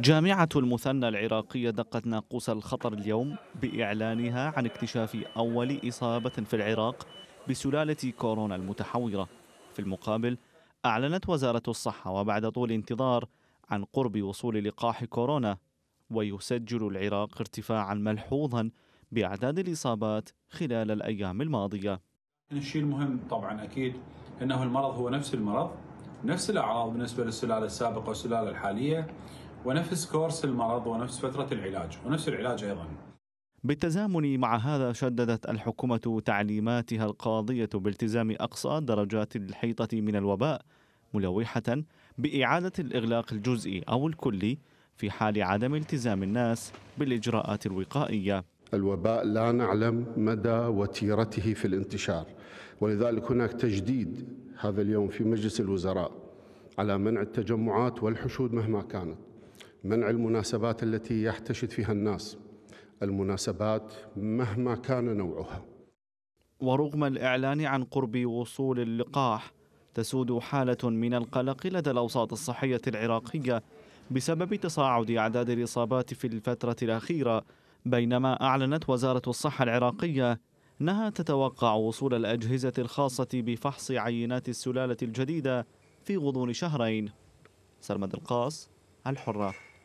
جامعة المثنى العراقية دقت ناقوس الخطر اليوم بإعلانها عن اكتشاف أول إصابة في العراق بسلالة كورونا المتحورة في المقابل أعلنت وزارة الصحة وبعد طول انتظار عن قرب وصول لقاح كورونا ويسجل العراق ارتفاعا ملحوظا بأعداد الإصابات خلال الأيام الماضية الشيء المهم طبعا أكيد أنه المرض هو نفس المرض نفس الأعراض بالنسبة للسلالة السابقة والسلالة الحالية ونفس كورس المرض ونفس فترة العلاج ونفس العلاج أيضا بالتزامن مع هذا شددت الحكومة تعليماتها القاضية بالتزام أقصى درجات الحيطة من الوباء ملوحة بإعادة الإغلاق الجزئي أو الكلي في حال عدم التزام الناس بالإجراءات الوقائية الوباء لا نعلم مدى وتيرته في الانتشار ولذلك هناك تجديد هذا اليوم في مجلس الوزراء على منع التجمعات والحشود مهما كانت منع المناسبات التي يحتشد فيها الناس المناسبات مهما كان نوعها ورغم الإعلان عن قرب وصول اللقاح تسود حالة من القلق لدى الأوساط الصحية العراقية بسبب تصاعد أعداد الإصابات في الفترة الأخيرة بينما أعلنت وزارة الصحة العراقية أنها تتوقع وصول الأجهزة الخاصة بفحص عينات السلالة الجديدة في غضون شهرين سرمد القاص الحرة